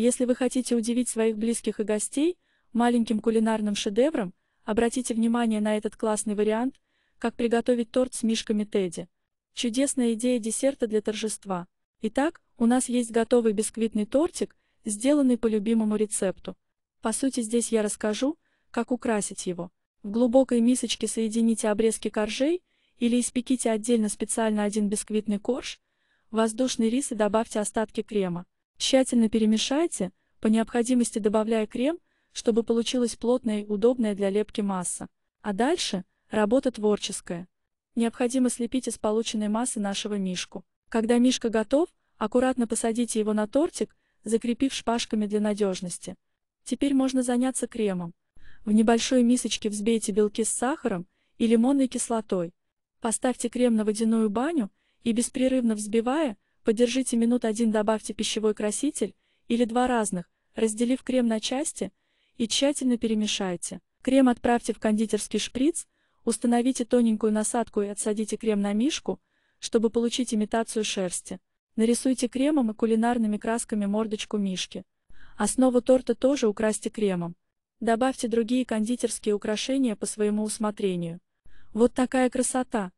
Если вы хотите удивить своих близких и гостей маленьким кулинарным шедевром, обратите внимание на этот классный вариант, как приготовить торт с мишками Тедди. Чудесная идея десерта для торжества. Итак, у нас есть готовый бисквитный тортик, сделанный по любимому рецепту. По сути здесь я расскажу, как украсить его. В глубокой мисочке соедините обрезки коржей или испеките отдельно специально один бисквитный корж, воздушный рис и добавьте остатки крема. Тщательно перемешайте, по необходимости добавляя крем, чтобы получилась плотная и удобная для лепки масса. А дальше – работа творческая. Необходимо слепить из полученной массы нашего мишку. Когда мишка готов, аккуратно посадите его на тортик, закрепив шпажками для надежности. Теперь можно заняться кремом. В небольшой мисочке взбейте белки с сахаром и лимонной кислотой. Поставьте крем на водяную баню и, беспрерывно взбивая, Подержите минут один, добавьте пищевой краситель, или два разных, разделив крем на части, и тщательно перемешайте. Крем отправьте в кондитерский шприц, установите тоненькую насадку и отсадите крем на мишку, чтобы получить имитацию шерсти. Нарисуйте кремом и кулинарными красками мордочку мишки. Основу торта тоже украсьте кремом. Добавьте другие кондитерские украшения по своему усмотрению. Вот такая красота!